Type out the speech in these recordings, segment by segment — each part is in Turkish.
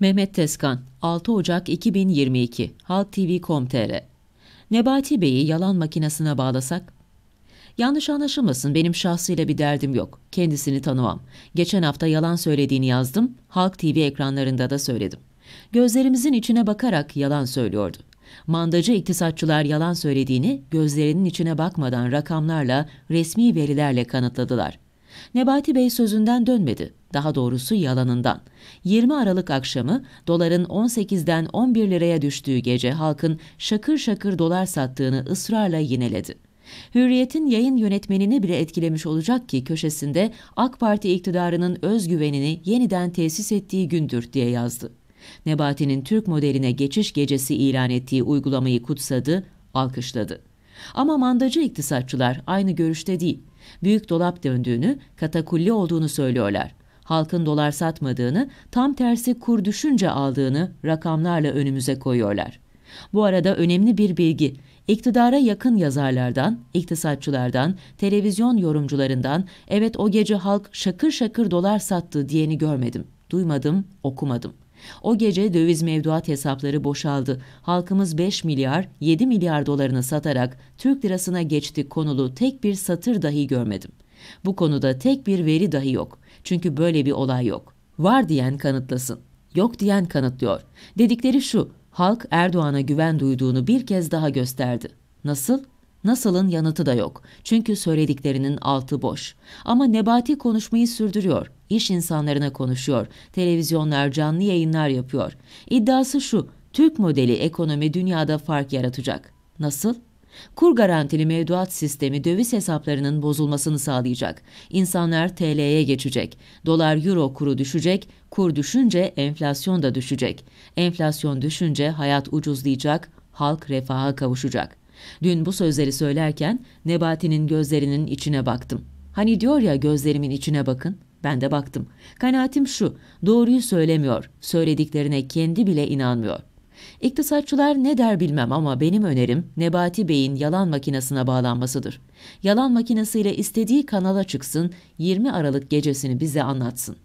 Mehmet Tezkan, 6 Ocak 2022, Halk TV.com.tr Nebati Bey'i yalan makinesine bağlasak? Yanlış anlaşılmasın benim şahsıyla bir derdim yok. Kendisini tanımam. Geçen hafta yalan söylediğini yazdım, Halk TV ekranlarında da söyledim. Gözlerimizin içine bakarak yalan söylüyordu. Mandacı iktisatçılar yalan söylediğini gözlerinin içine bakmadan rakamlarla, resmi verilerle kanıtladılar. Nebati Bey sözünden dönmedi. Daha doğrusu yalanından. 20 Aralık akşamı doların 18'den 11 liraya düştüğü gece halkın şakır şakır dolar sattığını ısrarla yineledi. Hürriyet'in yayın yönetmenini bile etkilemiş olacak ki köşesinde AK Parti iktidarının özgüvenini yeniden tesis ettiği gündür diye yazdı. Nebati'nin Türk modeline geçiş gecesi ilan ettiği uygulamayı kutsadı, alkışladı. Ama mandacı iktisatçılar aynı görüşte değil büyük dolap döndüğünü, katakulli olduğunu söylüyorlar. Halkın dolar satmadığını, tam tersi kur düşünce aldığını rakamlarla önümüze koyuyorlar. Bu arada önemli bir bilgi. İktidara yakın yazarlardan, iktisatçılardan, televizyon yorumcularından evet o gece halk şakır şakır dolar sattı diyeni görmedim, duymadım, okumadım.'' O gece döviz mevduat hesapları boşaldı. Halkımız 5 milyar, 7 milyar dolarını satarak Türk lirasına geçti konulu tek bir satır dahi görmedim. Bu konuda tek bir veri dahi yok. Çünkü böyle bir olay yok. Var diyen kanıtlasın. Yok diyen kanıtlıyor. Dedikleri şu, halk Erdoğan'a güven duyduğunu bir kez daha gösterdi. Nasıl? Nasıl'ın yanıtı da yok. Çünkü söylediklerinin altı boş. Ama Nebati konuşmayı sürdürüyor. İş insanlarına konuşuyor. Televizyonlar canlı yayınlar yapıyor. İddiası şu, Türk modeli ekonomi dünyada fark yaratacak. Nasıl? Kur garantili mevduat sistemi döviz hesaplarının bozulmasını sağlayacak. İnsanlar TL'ye geçecek. Dolar euro kuru düşecek. Kur düşünce enflasyon da düşecek. Enflasyon düşünce hayat ucuzlayacak, halk refaha kavuşacak.'' Dün bu sözleri söylerken Nebati'nin gözlerinin içine baktım. Hani diyor ya gözlerimin içine bakın. Ben de baktım. Kanaatim şu, doğruyu söylemiyor, söylediklerine kendi bile inanmıyor. İktisatçılar ne der bilmem ama benim önerim Nebati Bey'in yalan makinesine bağlanmasıdır. Yalan makinesiyle istediği kanala çıksın, 20 Aralık gecesini bize anlatsın.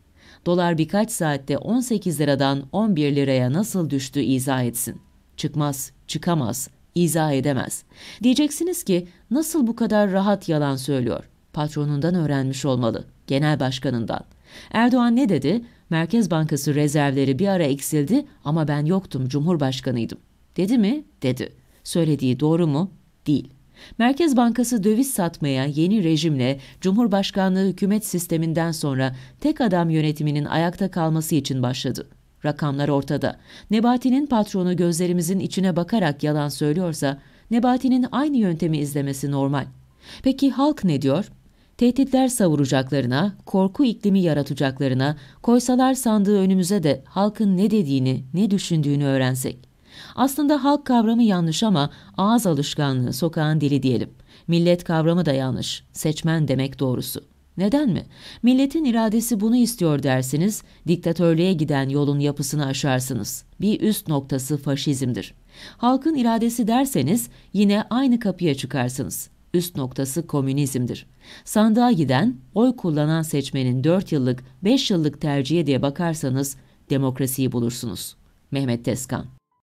Dolar birkaç saatte 18 liradan 11 liraya nasıl düştü izah etsin. Çıkmaz, çıkamaz, izah edemez. Diyeceksiniz ki nasıl bu kadar rahat yalan söylüyor? Patronundan öğrenmiş olmalı, genel başkanından. Erdoğan ne dedi? Merkez Bankası rezervleri bir ara eksildi ama ben yoktum, cumhurbaşkanıydım. Dedi mi? Dedi. Söylediği doğru mu? Değil. Merkez Bankası döviz satmaya yeni rejimle Cumhurbaşkanlığı hükümet sisteminden sonra tek adam yönetiminin ayakta kalması için başladı. Rakamlar ortada. Nebati'nin patronu gözlerimizin içine bakarak yalan söylüyorsa Nebati'nin aynı yöntemi izlemesi normal. Peki halk ne diyor? Tehditler savuracaklarına, korku iklimi yaratacaklarına, koysalar sandığı önümüze de halkın ne dediğini, ne düşündüğünü öğrensek. Aslında halk kavramı yanlış ama ağız alışkanlığı, sokağın dili diyelim. Millet kavramı da yanlış, seçmen demek doğrusu. Neden mi? Milletin iradesi bunu istiyor dersiniz, diktatörlüğe giden yolun yapısını aşarsınız. Bir üst noktası faşizmdir. Halkın iradesi derseniz yine aynı kapıya çıkarsınız. Üst noktası komünizmdir. Sandığa giden, oy kullanan seçmenin 4 yıllık, 5 yıllık tercihe diye bakarsanız demokrasiyi bulursunuz. Mehmet Tezkan